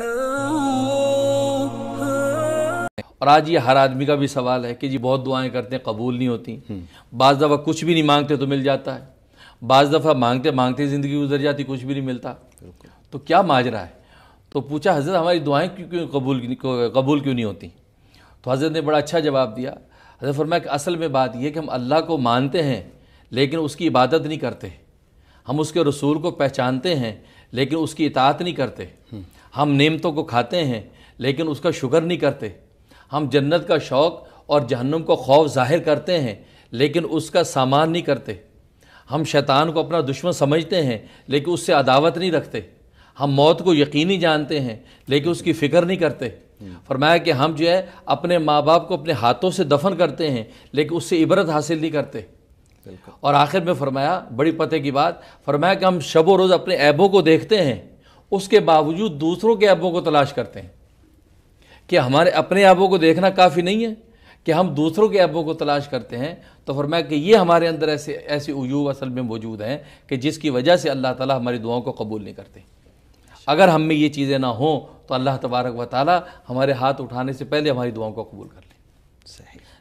और आज ये हर आदमी का भी सवाल है कि जी बहुत दुआएं करते हैं कबूल नहीं होती हम्म। बाज़ दफ़ा कुछ भी नहीं मांगते तो मिल जाता है बाज़ दफ़ा मांगते मांगते ज़िंदगी गुजर जाती कुछ भी नहीं मिलता तो क्या माजरा है तो पूछा हज़रत हमारी दुआएं क्यों क्यों कबूल कबूल क्यों नहीं होती तो हज़रत ने बड़ा अच्छा जवाब दिया हज़रत फरमाया कि असल में बात यह कि हम अल्लाह को मानते हैं लेकिन उसकी इबादत नहीं करते हम उसके रसूल को पहचानते हैं लेकिन उसकी इतात नहीं करते हम्म। हम नेमतों को खाते हैं लेकिन उसका शुक्र नहीं करते हम जन्नत का शौक़ और जहन्नुम को खौफ ज़ाहिर करते हैं लेकिन उसका सामान नहीं करते हम शैतान को अपना दुश्मन समझते हैं लेकिन उससे अदावत नहीं रखते हम मौत को यकीनी जानते हैं लेकिन उसकी फ़िक्र नहीं करते फरमाया कि हम जो है अपने माँ बाप को अपने हाथों से दफन करते हैं लेकिन उससे इबरत हासिल नहीं करते और आखिर में फरमाया बड़ी पते की बात फरमाया कि हम शबो रोज़ अपने ऐबों को देखते हैं उसके बावजूद दूसरों के ऐबों को तलाश करते हैं कि हमारे अपने ऐबों को देखना काफ़ी नहीं है कि हम दूसरों के ऐबों को तलाश करते हैं तो फरमाया कि ये हमारे अंदर ऐसे ऐसे उयूब असल में मौजूद हैं कि जिसकी वजह से अल्लाह ताला हमारी दुआओं को कबूल नहीं करते अगर हम में ये चीज़ें ना हों तो अल्लाह तबारक व ताली हमारे हाथ उठाने से पहले हमारी दुआओं को कबूल कर लें सही